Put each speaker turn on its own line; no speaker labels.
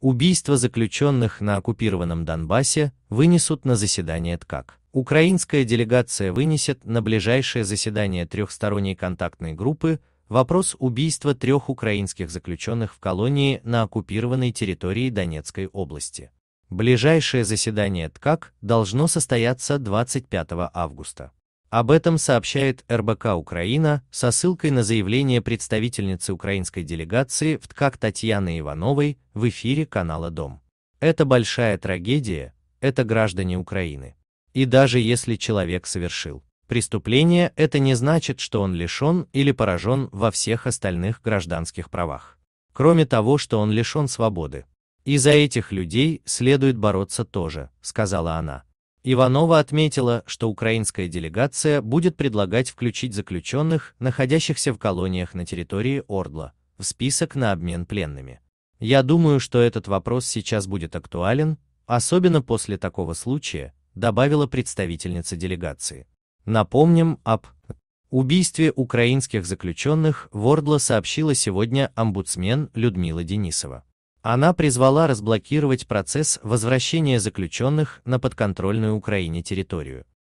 Убийство заключенных на оккупированном Донбассе вынесут на заседание ТКАК. Украинская делегация вынесет на ближайшее заседание трехсторонней контактной группы вопрос убийства трех украинских заключенных в колонии на оккупированной территории Донецкой области. Ближайшее заседание ТКАК должно состояться 25 августа. Об этом сообщает РБК Украина со ссылкой на заявление представительницы украинской делегации в ТКАК Татьяны Ивановой в эфире канала Дом. Это большая трагедия, это граждане Украины. И даже если человек совершил преступление, это не значит, что он лишен или поражен во всех остальных гражданских правах. Кроме того, что он лишен свободы. И за этих людей следует бороться тоже, сказала она. Иванова отметила, что украинская делегация будет предлагать включить заключенных, находящихся в колониях на территории Ордла, в список на обмен пленными. Я думаю, что этот вопрос сейчас будет актуален, особенно после такого случая, добавила представительница делегации. Напомним об убийстве украинских заключенных в Ордло сообщила сегодня омбудсмен Людмила Денисова. Она призвала разблокировать процесс возвращения заключенных на подконтрольную Украине территорию.